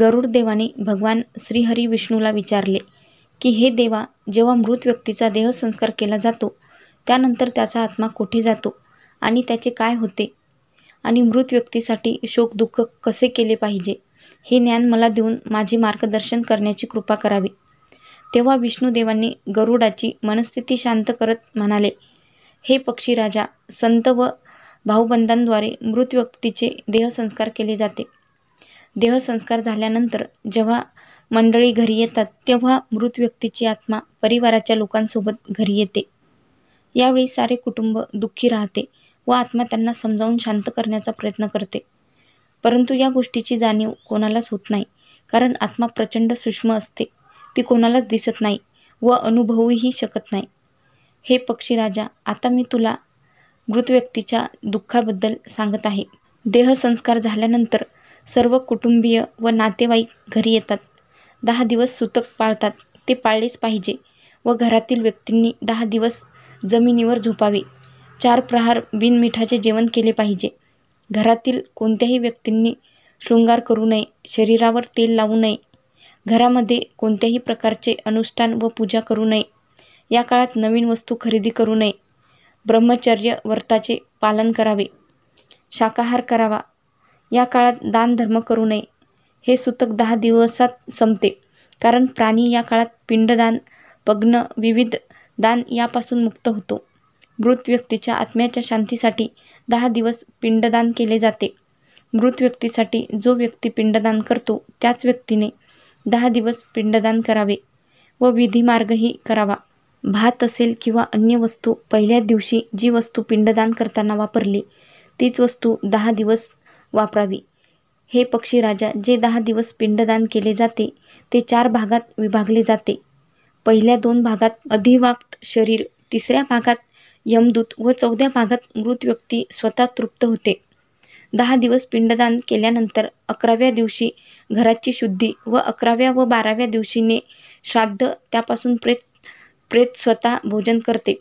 गरुडदेवाने भगवान श्रीहरी विष्णूला विचारले की हे देवा जेव्हा मृत व्यक्तीचा देहसंस्कार केला जातो त्यानंतर त्याचा आत्मा कुठे जातो आणि त्याचे काय होते आणि मृत व्यक्तीसाठी शोक दुःख कसे केले पाहिजे हे ज्ञान मला देऊन माझे मार्गदर्शन करण्याची कृपा करावी तेव्हा विष्णुदेवांनी गरुडाची मनस्थिती शांत करत म्हणाले हे पक्षीराजा संत व भाऊबंधांद्वारे मृत व्यक्तीचे देहसंस्कार केले जाते देहसंस्कार झाल्यानंतर जेव्हा मंडळी घरी येतात तेव्हा मृत व्यक्तीची आत्मा परिवाराच्या लोकांसोबत घरी येते यावेळी सारे कुटुंब दुःखी राहते व आत्मा त्यांना समजावून शांत करण्याचा प्रयत्न करते परंतु या गोष्टीची जाणीव कोणालाच होत नाही कारण आत्मा प्रचंड सूक्ष्म असते ती कोणालाच दिसत नाही व अनुभवूही शकत नाही हे पक्षीराजा आता मी तुला मृत व्यक्तीच्या दुःखाबद्दल सांगत आहे देहसंस्कार झाल्यानंतर सर्व कुटुंबीय व नातेवाईक घरी येतात दहा दिवस सुतक पाळतात ते पाळलेच पाहिजे व घरातील व्यक्तींनी दहा दिवस जमिनीवर झोपावे चार प्रहार बिनमिठाचे जेवण केले पाहिजे घरातील कोणत्याही व्यक्तींनी शृंगार करू नये शरीरावर तेल लावू नये घरामध्ये कोणत्याही प्रकारचे अनुष्ठान व पूजा करू नये या काळात नवीन वस्तू खरेदी करू नये ब्रह्मचर्य व्रताचे पालन करावे शाकाहार करावा या काळात दानधर्म करू नये हे सूतक दहा दिवसात संपते कारण प्राणी या काळात पिंडदान पग्न विविध दान यापासून मुक्त होतो मृत व्यक्तीच्या आत्म्याच्या शांतीसाठी दहा दिवस पिंडदान केले जाते मृत व्यक्तीसाठी जो व्यक्ती पिंडदान करतो त्याच व्यक्तीने दहा दिवस पिंडदान करावे व विधीमार्गही करावा भात असेल किंवा अन्य वस्तू पहिल्या दिवशी जी वस्तू पिंडदान करताना वापरली तीच वस्तू दहा दिवस वापरावी हे पक्षीराजा जे दहा दिवस पिंडदान केले जाते ते चार भागात विभागले जाते पहिल्या दोन भागात अधिवाक्त शरीर तिसऱ्या भागात यमदूत व चौथ्या भागात मृत व्यक्ती स्वतः तृप्त होते दहा दिवस पिंडदान केल्यानंतर अकराव्या दिवशी घराची शुद्धी व अकराव्या व बाराव्या दिवशीने श्राद्ध त्यापासून प्रेत प्रेत स्वतः भोजन करते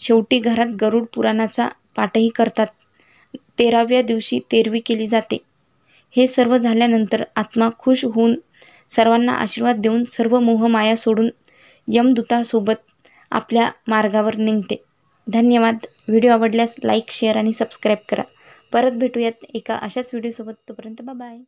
शेवटी घरात गरुड पुराणाचा पाठही करतात तेराव्या दिवशी तेरवी केली जाते हे सर्व झाल्यानंतर आत्मा खुश होऊन सर्वांना आशीर्वाद देऊन सर्व मोहमाया सोडून यमदूतासोबत आपल्या मार्गावर निघते धन्यवाद व्हिडिओ आवडल्यास लाईक शेअर आणि सबस्क्राईब करा परत भेटूयात एका अशाच व्हिडिओसोबत तोपर्यंत बाय